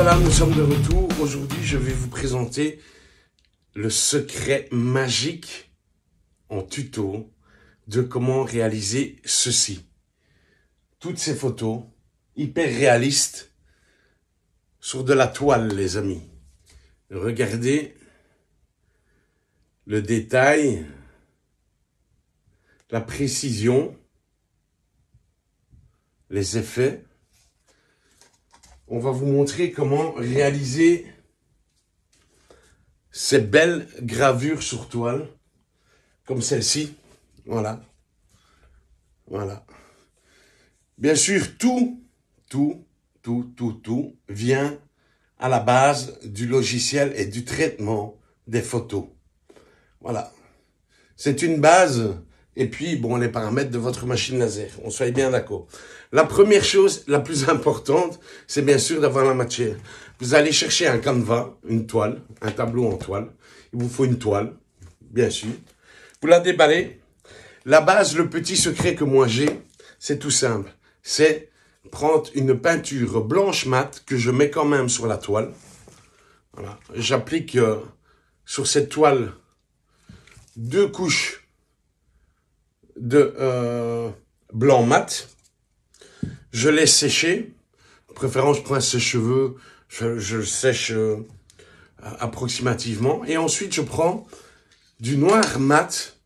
voilà, nous sommes de retour. Aujourd'hui, je vais vous présenter le secret magique en tuto de comment réaliser ceci. Toutes ces photos hyper réalistes sur de la toile, les amis. Regardez le détail, la précision, les effets on va vous montrer comment réaliser ces belles gravures sur toile, comme celle-ci. Voilà. Voilà. Bien sûr, tout, tout, tout, tout, tout vient à la base du logiciel et du traitement des photos. Voilà. C'est une base et puis, bon, les paramètres de votre machine laser. On soit bien d'accord. La première chose, la plus importante, c'est bien sûr d'avoir la matière. Vous allez chercher un canevas, une toile, un tableau en toile. Il vous faut une toile, bien sûr. Vous la déballez. La base, le petit secret que moi j'ai, c'est tout simple. C'est prendre une peinture blanche mat que je mets quand même sur la toile. Voilà. J'applique euh, sur cette toile deux couches de euh, blanc mat. Je laisse sécher préférence, je prends un sèche-cheveux. Je, je, sèche euh, approximativement. Et ensuite, je prends du noir mat.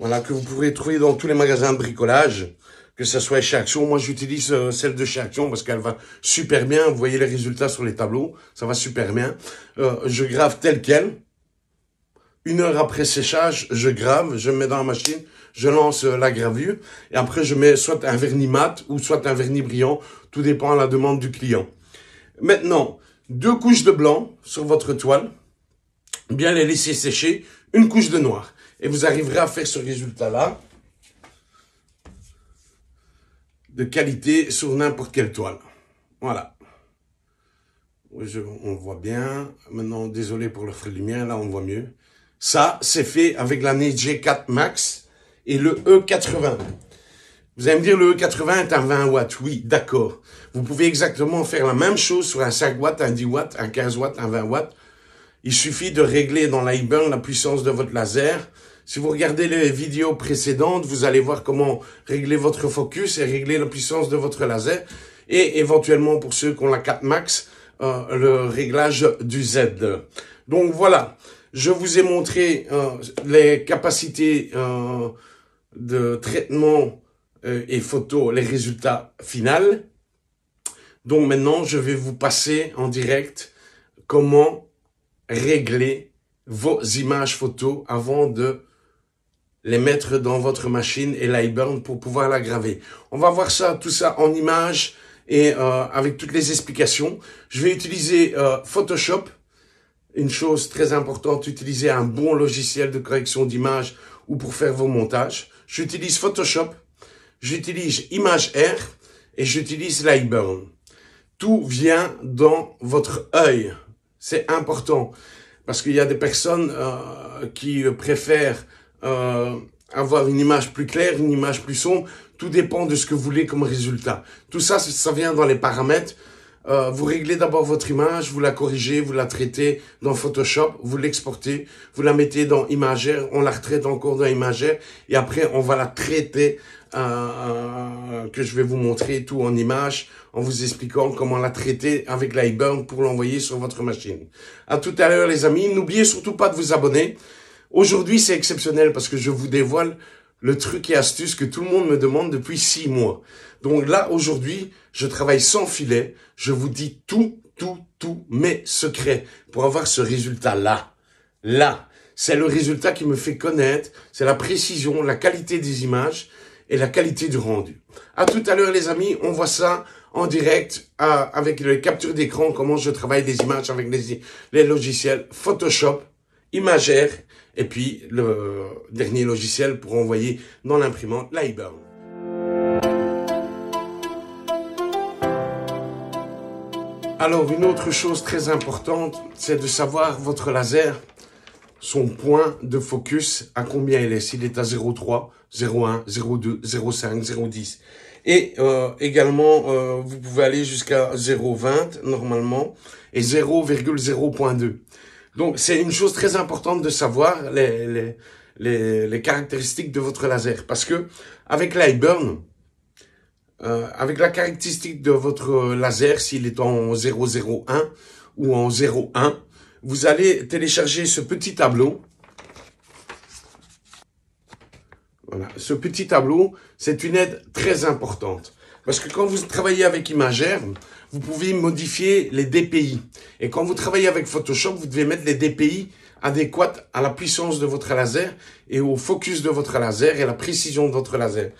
Voilà, que vous pouvez trouver dans tous les magasins de bricolage que ce soit chez Action. Moi, j'utilise euh, celle de chez Action parce qu'elle va super bien. Vous voyez les résultats sur les tableaux. Ça va super bien. je grave tel quel une heure après séchage, je grave, je mets dans la machine, je lance euh, la gravure et après je mets soit un vernis mat ou soit un vernis brillant, tout dépend à la demande du client. Maintenant, deux couches de blanc sur votre toile, bien les laisser sécher, une couche de noir et vous arriverez à faire ce résultat-là de qualité sur n'importe quelle toile. Voilà. on voit bien. Maintenant, désolé pour le frais lumière, là on voit mieux. Ça, c'est fait avec l'année G4 Max et le E80. Vous allez me dire, le E80 est un 20 watts. Oui, d'accord. Vous pouvez exactement faire la même chose sur un 5 watts, un 10 watts, un 15 watts, un 20 watts. Il suffit de régler dans l'iBurn la puissance de votre laser. Si vous regardez les vidéos précédentes, vous allez voir comment régler votre focus et régler la puissance de votre laser. Et éventuellement, pour ceux qui ont la 4 Max, euh, le réglage du Z. Donc voilà. Je vous ai montré euh, les capacités euh, de traitement euh, et photo, les résultats finaux. Donc maintenant, je vais vous passer en direct comment régler vos images photos avant de les mettre dans votre machine et l'iBurn pour pouvoir la graver. On va voir ça, tout ça en images et avec toutes les explications. Je vais utiliser Photoshop une chose très importante, utiliser un bon logiciel de correction d'image ou pour faire vos montages. J'utilise Photoshop, j'utilise Image et j'utilise Lightburn. Tout vient dans votre œil. C'est important parce qu'il y a des personnes euh, qui euh, préfèrent euh, avoir une image plus claire, une image plus sombre. Tout dépend de ce que vous voulez comme résultat. Tout ça, ça vient dans les paramètres. Euh, vous réglez d'abord votre image, vous la corrigez, vous la traitez dans Photoshop, vous l'exportez, vous la mettez dans Imager, on la retraite encore dans Imager, et après on va la traiter, euh, euh, que je vais vous montrer tout en image en vous expliquant comment la traiter avec l'iBurn pour l'envoyer sur votre machine. À tout à l'heure les amis, n'oubliez surtout pas de vous abonner. Aujourd'hui c'est exceptionnel parce que je vous dévoile le truc et astuce que tout le monde me demande depuis six mois. Donc là, aujourd'hui, je travaille sans filet. Je vous dis tout, tout, tout mes secrets pour avoir ce résultat-là. Là. C'est le résultat qui me fait connaître. C'est la précision, la qualité des images et la qualité du rendu. À tout à l'heure, les amis. On voit ça en direct avec les captures d'écran, comment je travaille des images avec les, les logiciels Photoshop, Imagère et puis, le dernier logiciel pour envoyer dans l'imprimante l'iBurn. Alors, une autre chose très importante, c'est de savoir votre laser, son point de focus, à combien il est. S'il est à 0,3, 0,1, 0,2, 0,5, 0,10. Et euh, également, euh, vous pouvez aller jusqu'à 0,20 normalement et 0,0.2. Donc, c'est une chose très importante de savoir les, les, les, caractéristiques de votre laser. Parce que avec l'iBurn, euh, avec la caractéristique de votre laser, s'il est en 001 ou en 01, vous allez télécharger ce petit tableau. Voilà, ce petit tableau, c'est une aide très importante. Parce que quand vous travaillez avec Imagère, vous pouvez modifier les DPI. Et quand vous travaillez avec Photoshop, vous devez mettre les DPI adéquates à la puissance de votre laser et au focus de votre laser et à la précision de votre laser.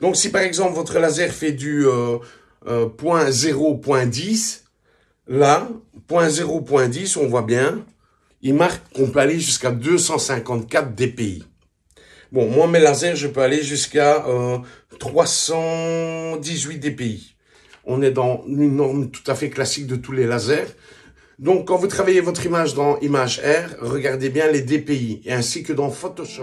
Donc si par exemple votre laser fait du euh, euh là, .0.10, on voit bien, il marque qu'on peut aller jusqu'à 254 DPI. Bon, moi, mes lasers, je peux aller jusqu'à euh, 318 DPI. On est dans une norme tout à fait classique de tous les lasers. Donc, quand vous travaillez votre image dans Image R, regardez bien les DPI, ainsi que dans Photoshop.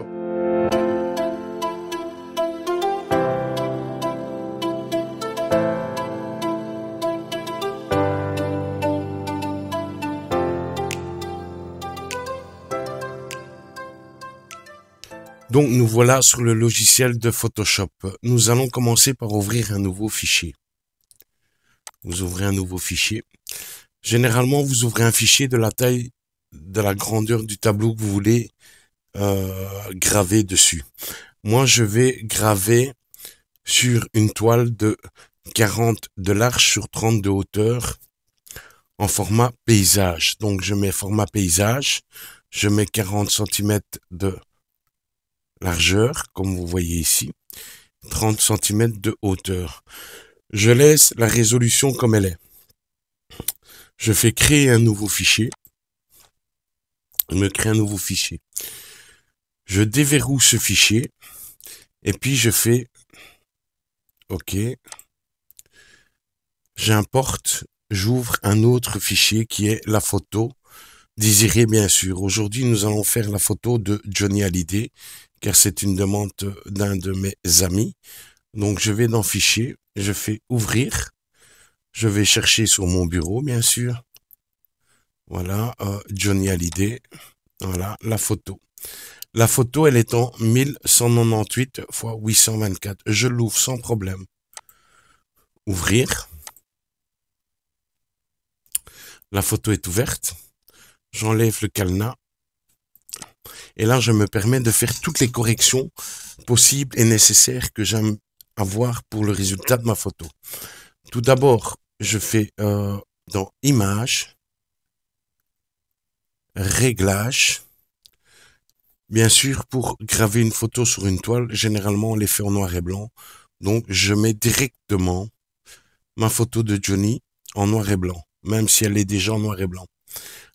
Donc nous voilà sur le logiciel de Photoshop. Nous allons commencer par ouvrir un nouveau fichier. Vous ouvrez un nouveau fichier. Généralement, vous ouvrez un fichier de la taille, de la grandeur du tableau que vous voulez euh, graver dessus. Moi, je vais graver sur une toile de 40 de large sur 30 de hauteur en format paysage. Donc, je mets format paysage. Je mets 40 cm de largeur, comme vous voyez ici, 30 cm de hauteur. Je laisse la résolution comme elle est. Je fais créer un nouveau fichier. Je me crée un nouveau fichier. Je déverrouille ce fichier. Et puis je fais OK. J'importe. J'ouvre un autre fichier qui est la photo désirée, bien sûr. Aujourd'hui, nous allons faire la photo de Johnny Hallyday, car c'est une demande d'un de mes amis. Donc je vais dans Fichier, je fais Ouvrir. Je vais chercher sur mon bureau, bien sûr. Voilà, euh, Johnny Hallyday. Voilà, la photo. La photo, elle est en 1198 x 824. Je l'ouvre sans problème. Ouvrir. La photo est ouverte. J'enlève le calna. Et là, je me permets de faire toutes les corrections possibles et nécessaires que, j'aime voir pour le résultat de ma photo. Tout d'abord, je fais dans Images, Réglages. Bien sûr, pour graver une photo sur une toile, généralement on les fait en noir et blanc. Donc je mets directement ma photo de Johnny en noir et blanc, même si elle est déjà en noir et blanc.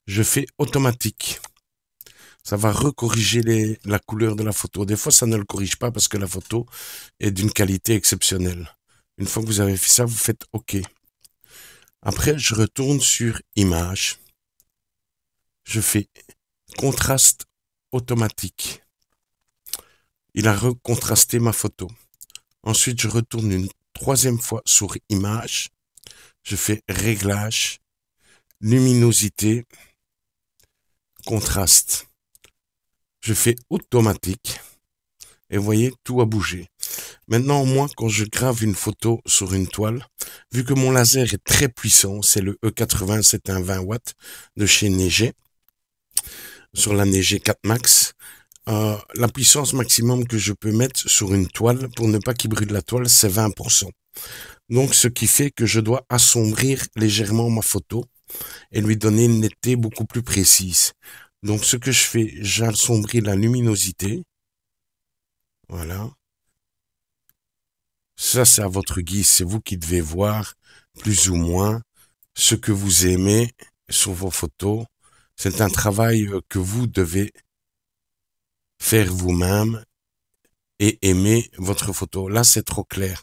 Je fais automatique ça va recorriger les, la couleur de la photo. Des fois, ça ne le corrige pas parce que la photo est d'une qualité exceptionnelle. Une fois que vous avez fait ça, vous faites OK. Après, je retourne sur Image. Je fais Contraste automatique. Il a recontrasté ma photo. Ensuite, je retourne une troisième fois sur Image. Je fais Réglage, Luminosité, Contraste je fais automatique. Et vous voyez, tout a bougé. Maintenant, moi, quand je grave une photo sur une toile, vu que mon laser est très puissant, c'est le E80, c'est un 20 watts de chez Neige. sur la Neige 4 Max, euh, la puissance maximum que je peux mettre sur une toile pour ne pas qu'il brûle la toile, c'est 20%. Donc, ce qui fait que je dois assombrir légèrement ma photo et lui donner une netteté beaucoup plus précise. Donc ce que je fais, j'assombris la luminosité. Voilà. Ça, c'est à votre guise. C'est vous qui devez voir plus ou moins ce que vous aimez sur vos photos. C'est un travail euh, que vous devez faire vous-même et aimer votre photo. Là, c'est trop clair.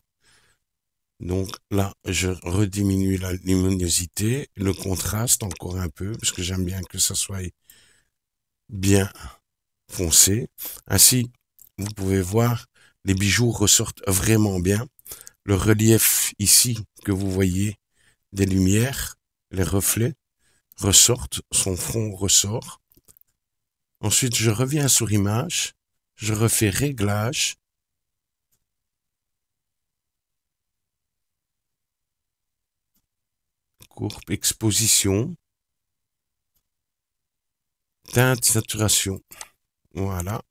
Donc là, je rediminue la luminosité, le contraste encore un peu, parce que j'aime bien que ça soit bien foncé. Ainsi, vous pouvez voir, les bijoux ressortent vraiment bien. Le relief ici que vous voyez des lumières, les reflets ressortent, son front ressort. Ensuite, je reviens sur image, je refais réglage. Courbe exposition teinte, saturation. Voilà.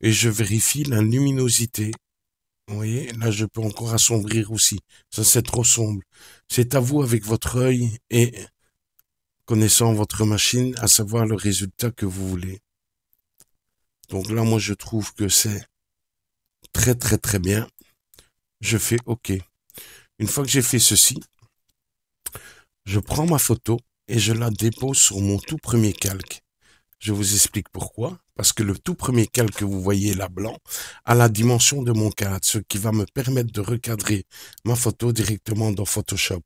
Et je vérifie la luminosité. Vous voyez, là, je peux encore assombrir aussi. Ça, c'est trop sombre. C'est à vous, avec votre œil et connaissant votre machine, à savoir le résultat que vous voulez. Donc là, moi, je trouve que c'est très, très, très bien. Je fais OK. Une fois que j'ai fait ceci, je prends ma photo et je la dépose sur mon tout premier calque. Je vous explique pourquoi. Parce que le tout premier calque que vous voyez là blanc a la dimension de mon cadre, ce qui va me permettre de recadrer ma photo directement dans Photoshop,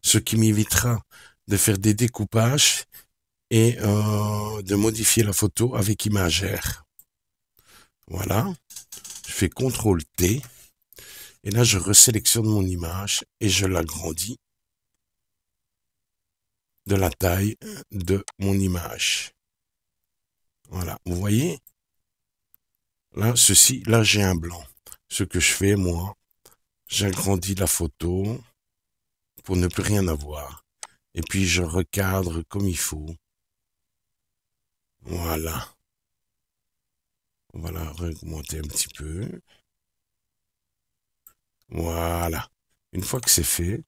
ce qui m'évitera de faire des découpages et euh, de modifier la photo avec Imagère. Voilà, je fais CTRL T et là je resélectionne mon image et je l'agrandis de la taille de mon image. Voilà, vous voyez Là, ceci, là j'ai un blanc. Ce que je fais, moi, j'agrandis la photo pour ne plus rien avoir. Et puis je recadre comme il faut. Voilà. voilà, augmenter un petit peu. Voilà. Une fois que c'est fait,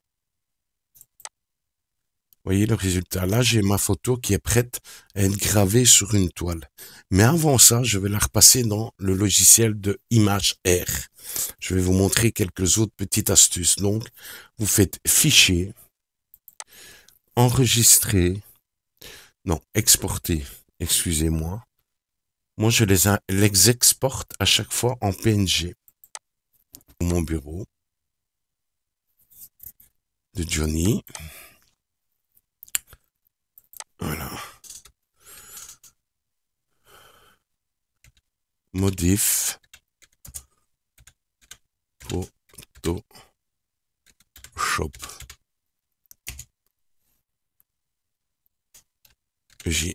voyez le résultat. Là, j'ai ma photo qui est prête à être gravée sur une toile. Mais avant ça, je vais la repasser dans le logiciel de Image R. Je vais vous montrer quelques autres petites astuces. Donc, vous faites Fichier, Enregistrer, non, Exporter, excusez-moi. Moi, je les, les exporte à chaque fois en PNG. Mon bureau de Johnny. Voilà. Modif. shop JH.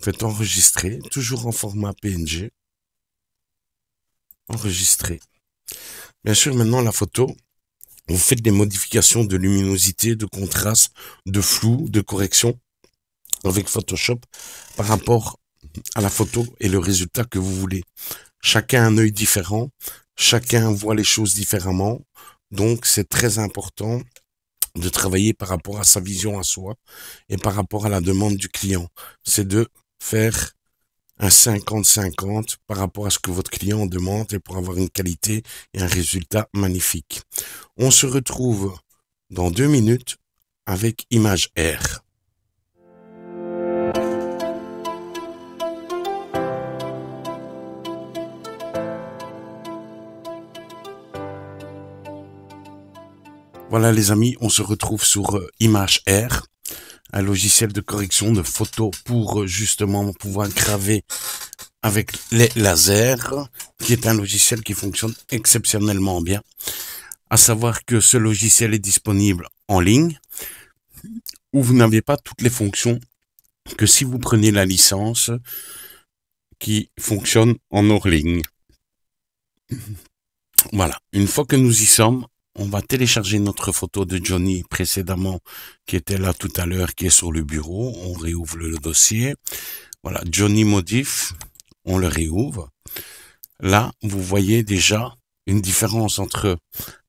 fait enregistrer, toujours en format PNG. Enregistrer. Bien sûr, maintenant la photo, vous faites des modifications de luminosité, de contraste, de flou, de correction avec Photoshop par rapport à la photo et le résultat que vous voulez. Chacun a un œil différent, chacun voit les choses différemment, donc c'est très important de travailler par rapport à sa vision à soi et par rapport à la demande du client. C'est de faire un 50-50 par rapport à ce que votre client demande et pour avoir une qualité et un résultat magnifique. On se retrouve dans deux minutes avec Image R. Voilà les amis, on se retrouve sur euh, Image R un logiciel de correction de photos pour euh, justement pouvoir graver avec les lasers, qui est un logiciel qui fonctionne exceptionnellement bien. À savoir que ce logiciel est disponible en ligne, où vous n'avez pas toutes les fonctions que si vous prenez la licence qui fonctionne en hors ligne. Voilà, une fois que nous y sommes, on va télécharger notre photo de Johnny précédemment, qui était là tout à l'heure, qui est sur le bureau. On réouvre le dossier. Voilà, Johnny Modif, on le réouvre. Là, vous voyez déjà une différence entre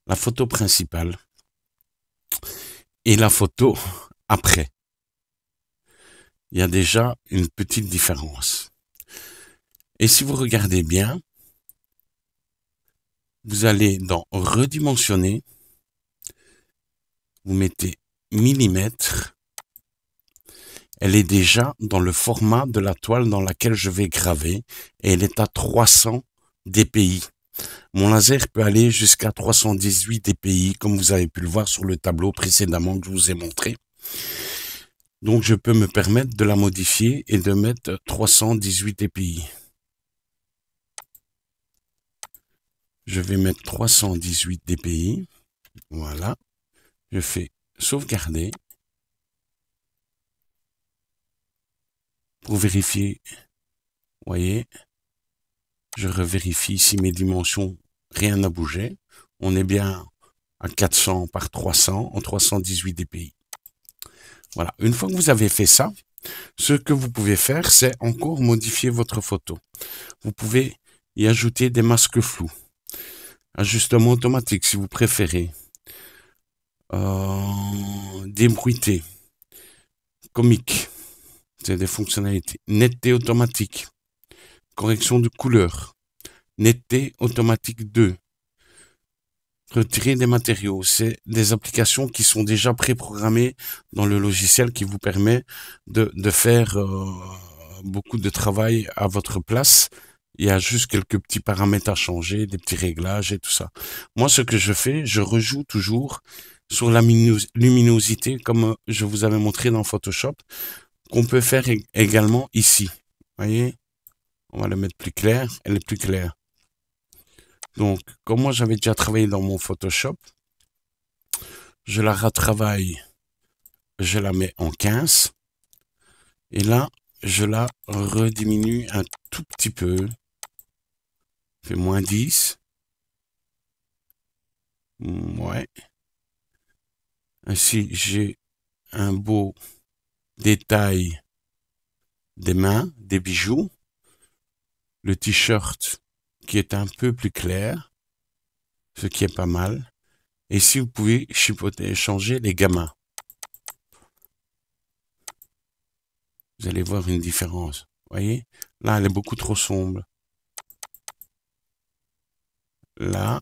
la photo principale et la photo après. Il y a déjà une petite différence. Et si vous regardez bien, vous allez dans redimensionner. Vous mettez millimètres. Elle est déjà dans le format de la toile dans laquelle je vais graver et elle est à 300 dpi. Mon laser peut aller jusqu'à 318 dpi comme vous avez pu le voir sur le tableau précédemment que je vous ai montré. Donc je peux me permettre de la modifier et de mettre 318 dpi. Je vais mettre 318 dpi. Voilà. Je fais sauvegarder. Pour vérifier, voyez, je revérifie si mes dimensions, rien n'a bougé. On est bien à 400 par 300 en 318 dpi. Voilà. Une fois que vous avez fait ça, ce que vous pouvez faire, c'est encore modifier votre photo. Vous pouvez y ajouter des masques flous ajustement automatique si vous préférez, euh, débruité, comique, c'est des fonctionnalités, netteté automatique, correction de couleur, netteté automatique 2, retirer des matériaux, c'est des applications qui sont déjà préprogrammées dans le logiciel qui vous permet de, faire euh, beaucoup de travail à votre place il y a juste quelques petits paramètres à changer, des petits réglages et tout ça. Moi, ce que je fais, je rejoue toujours sur la luminosité, comme euh, je vous avais montré dans Photoshop, qu'on peut faire également ici. Vous voyez On va le mettre plus clair. Elle est plus claire. Donc, comme moi, j'avais déjà travaillé dans mon Photoshop, je la retravaille. Je la mets en 15. Et là, je la rediminue un tout petit peu fait moins 10. Mm, ouais. Ainsi, j'ai un beau détail des mains, des bijoux. Le t-shirt qui est un peu plus clair, ce qui est pas mal. Et si vous pouvez chipoter, changer les gamins. Vous allez voir une différence. Voyez Là, elle est beaucoup trop sombre là.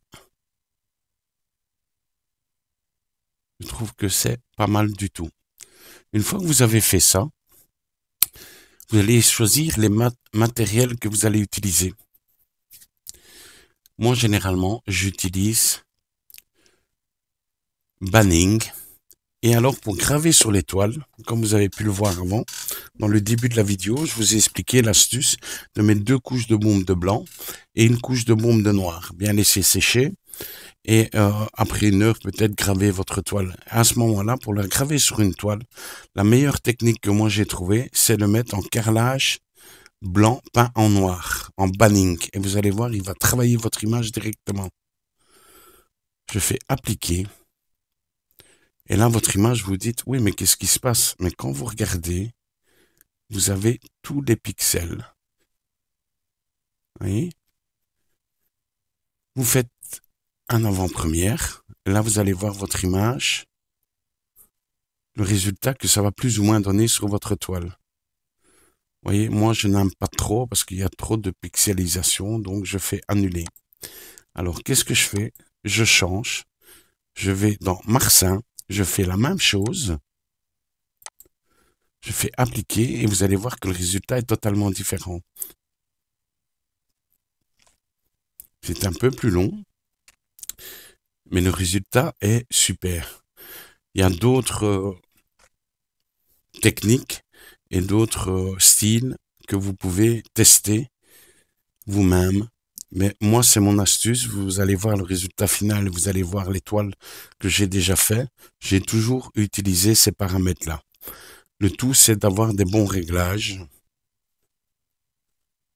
Je trouve que c'est pas mal du tout. Une fois que vous avez fait ça, vous allez choisir les matériels que vous allez utiliser. Moi, généralement, j'utilise Banning. Et alors, pour graver sur l'étoile, comme vous avez pu le voir avant, dans le début de la vidéo, je vous ai expliqué l'astuce de mettre deux couches de bombe de blanc et une couche de bombe de noir. Bien laisser sécher et euh, après une heure, peut-être graver votre toile. À ce moment-là, pour la graver sur une toile, la meilleure technique que moi j'ai trouvée, c'est de mettre en carrelage blanc peint en noir, en banning. Et vous allez voir, il va travailler votre image directement. Je fais appliquer. Et là, votre image, vous dites, oui, mais qu'est-ce qui se passe Mais quand vous regardez, vous avez tous les pixels. Vous voyez Vous faites un avant-première. Là, vous allez voir votre image, le résultat que ça va plus ou moins donner sur votre toile. Vous voyez, moi, je n'aime pas trop parce qu'il y a trop de pixelisation, donc je fais annuler. Alors, qu'est-ce que je fais Je change. Je vais dans Marsin. Je fais la même chose. Je fais appliquer et vous allez voir que le résultat est totalement différent. C'est un peu plus long, mais le résultat est super. Il y a d'autres euh, techniques et d'autres euh, styles que vous pouvez tester vous-même mais moi, c'est mon astuce. Vous allez voir le résultat final, vous allez voir l'étoile que j'ai déjà fait. J'ai toujours utilisé ces paramètres-là. Le tout, c'est d'avoir des bons réglages.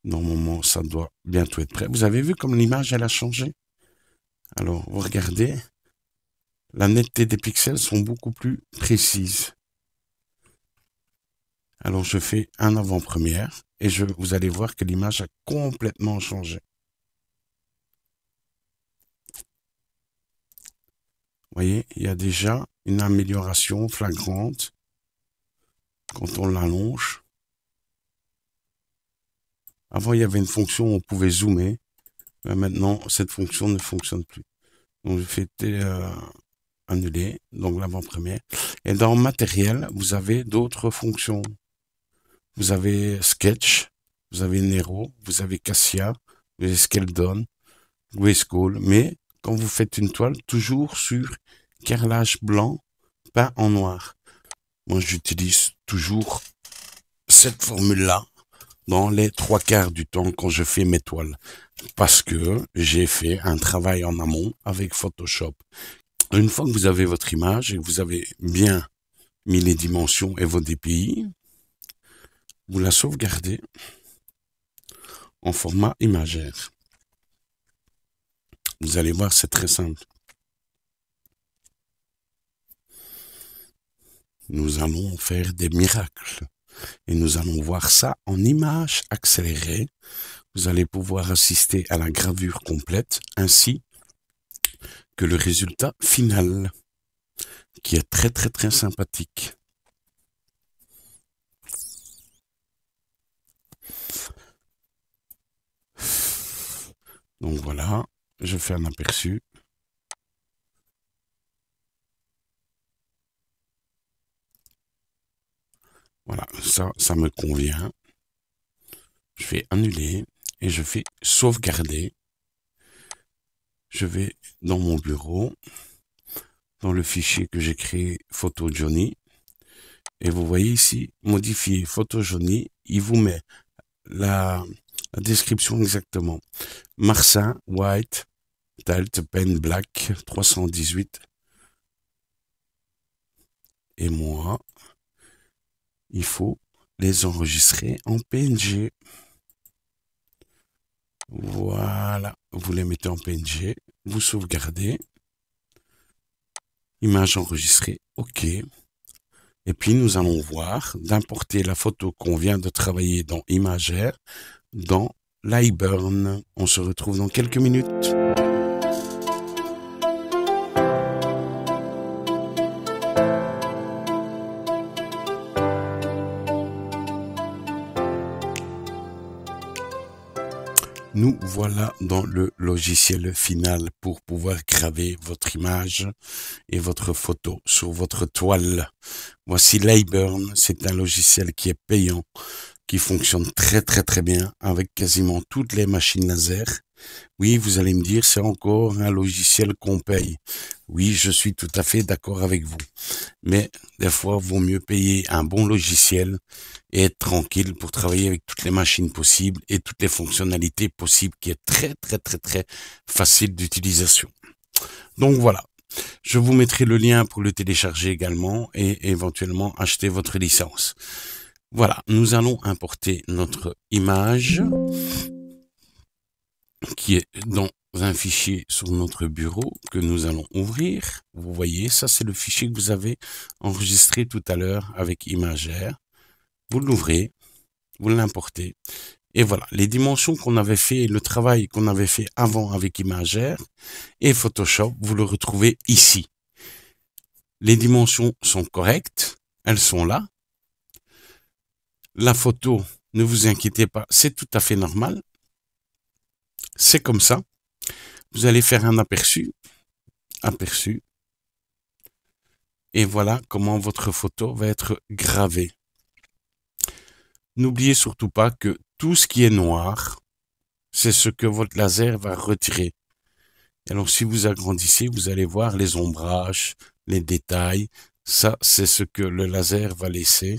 Normalement, ça doit bientôt être prêt. Vous avez vu comme l'image, elle a changé Alors, vous regardez. La netteté des pixels sont beaucoup plus précises. Alors, je fais un avant-première et je, vous allez voir que l'image a complètement changé. voyez, il y a déjà une amélioration flagrante quand on l'allonge. Avant, il y avait une fonction où on pouvait zoomer. Mais maintenant, cette fonction ne fonctionne plus. Donc, je fait euh, annuler, donc l'avant-première. Et dans matériel, vous avez d'autres fonctions. Vous avez Sketch, vous avez Nero, vous avez Cassia, vous avez Skeldon, school mais quand vous faites une toile, toujours sur carrelage blanc, pas en noir. Moi, j'utilise toujours cette formule-là dans les trois quarts du temps quand je fais mes toiles. Parce que j'ai fait un travail en amont avec Photoshop. Une fois que vous avez votre image et que vous avez bien mis les dimensions et vos DPI, vous la sauvegardez en format imagère. Vous allez voir, c'est très simple. Nous allons faire des miracles. Et nous allons voir ça en images accélérées. Vous allez pouvoir assister à la gravure complète ainsi que le résultat final qui est très très très sympathique. Donc voilà, je fais un aperçu. Voilà, ça, ça me convient. Je fais annuler et je fais sauvegarder. Je vais dans mon bureau, dans le fichier que j'ai créé Photo Johnny. Et vous voyez ici, modifier Photo Johnny, il vous met la, description exactement. Marsin White Talt Pen Black 318. Et moi, il faut les enregistrer en PNG. Voilà, vous les mettez en PNG, vous sauvegardez. Image enregistrée, OK. Et puis nous allons voir d'importer la photo qu'on vient de travailler dans Imagère dans l'iBurn. On se retrouve dans quelques minutes. Nous voilà dans le logiciel final pour pouvoir graver votre image et votre photo sur votre toile. Voici Layburn, c'est un logiciel qui est payant qui fonctionne très très très bien avec quasiment toutes les machines laser. Oui, vous allez me dire, c'est encore un logiciel qu'on paye. Oui, je suis tout à fait d'accord avec vous. Mais des fois, vaut mieux payer un bon logiciel et être tranquille pour travailler avec toutes les machines possibles et toutes les fonctionnalités possibles qui est très très très très facile d'utilisation. Donc voilà. Je vous mettrai le lien pour le télécharger également et éventuellement acheter votre licence. Voilà, nous allons importer notre image qui est dans un fichier sur notre bureau que nous allons ouvrir. Vous voyez, ça c'est le fichier que vous avez enregistré tout à l'heure avec Imagère. Vous l'ouvrez, vous l'importez. Et voilà, les dimensions qu'on avait fait, le travail qu'on avait fait avant avec Imagère et Photoshop, vous le retrouvez ici. Les dimensions sont correctes, elles sont là, la photo, ne vous inquiétez pas, c'est tout à fait normal. C'est comme ça. Vous allez faire un aperçu. Aperçu. Et voilà comment votre photo va être gravée. N'oubliez surtout pas que tout ce qui est noir, c'est ce que votre laser va retirer. Alors si vous agrandissez, vous allez voir les ombrages, les détails. Ça, c'est ce que le laser va laisser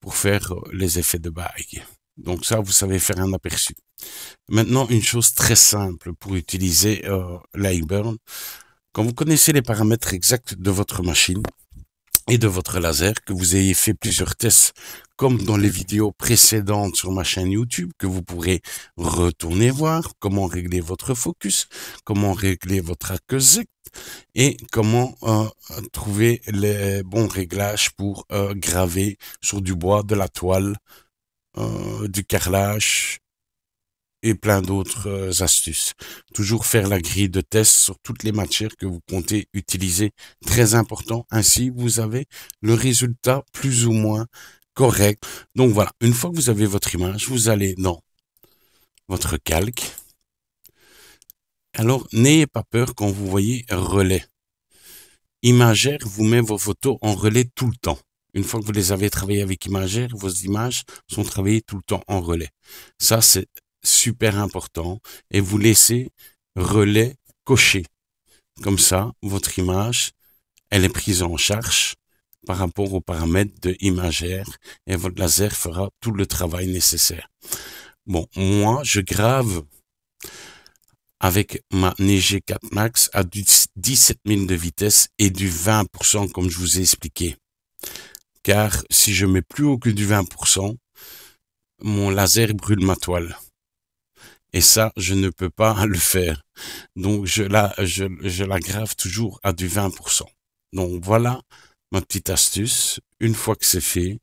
pour faire euh, les effets de bague. Donc ça, vous savez faire un aperçu. Maintenant, une chose très simple pour utiliser euh, Lightburn. Quand vous connaissez les paramètres exacts de votre machine et de votre laser, que vous ayez fait plusieurs tests, comme dans les vidéos précédentes sur ma chaîne YouTube, que vous pourrez retourner voir comment régler votre focus, comment régler votre arc et comment euh, trouver les bons réglages pour euh, graver sur du bois, de la toile, euh, du carrelage et plein d'autres astuces. Toujours faire la grille de test sur toutes les matières que vous comptez utiliser, très important. Ainsi, vous avez le résultat plus ou moins correct. Donc voilà, une fois que vous avez votre image, vous allez dans votre calque, alors n'ayez pas peur quand vous voyez relais. Imagère vous met vos photos en relais tout le temps. Une fois que vous les avez travaillées avec Imagère, vos images sont travaillées tout le temps en relais. Ça, c'est super important. Et vous laissez relais coché. Comme ça, votre image, elle est prise en charge par rapport aux paramètres de Imagère et votre laser fera tout le travail nécessaire. Bon, moi, je grave avec ma NG4 Max à 17 000 de vitesse et du 20% comme je vous ai expliqué. Car si je mets plus haut que du 20%, mon laser brûle ma toile. Et ça, je ne peux pas le faire. Donc je la, je, je la grave toujours à du 20%. Donc voilà ma petite astuce. Une fois que c'est fait,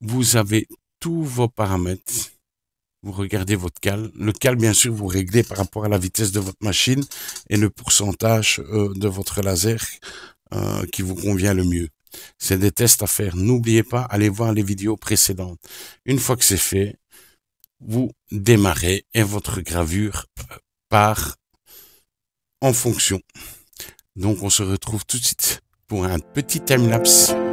vous avez tous vos paramètres vous regardez votre cal. Le cal, bien sûr, vous réglez par rapport à la vitesse de votre machine et le pourcentage euh, de votre laser euh, qui vous convient le mieux. C'est des tests à faire. N'oubliez pas, allez voir les vidéos précédentes. Une fois que c'est fait, vous démarrez et votre gravure euh, part en fonction. Donc on se retrouve tout de suite pour un petit timelapse lapse